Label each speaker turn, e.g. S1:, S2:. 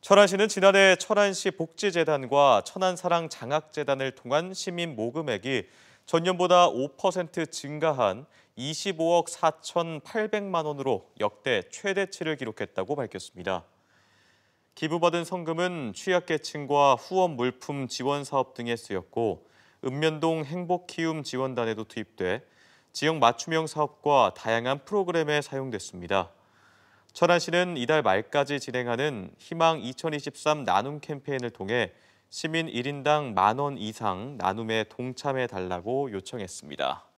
S1: 천안시는 지난해 천안시 복지재단과 천안사랑 장학재단을 통한 시민 모금액이 전년보다 5% 증가한 25억 4,800만 원으로 역대 최대치를 기록했다고 밝혔습니다. 기부받은 성금은 취약계층과 후원 물품 지원 사업 등에 쓰였고 읍면동 행복키움 지원단에도 투입돼 지역 맞춤형 사업과 다양한 프로그램에 사용됐습니다. 천안시는 이달 말까지 진행하는 희망 2023 나눔 캠페인을 통해 시민 1인당 만원 이상 나눔에 동참해 달라고 요청했습니다.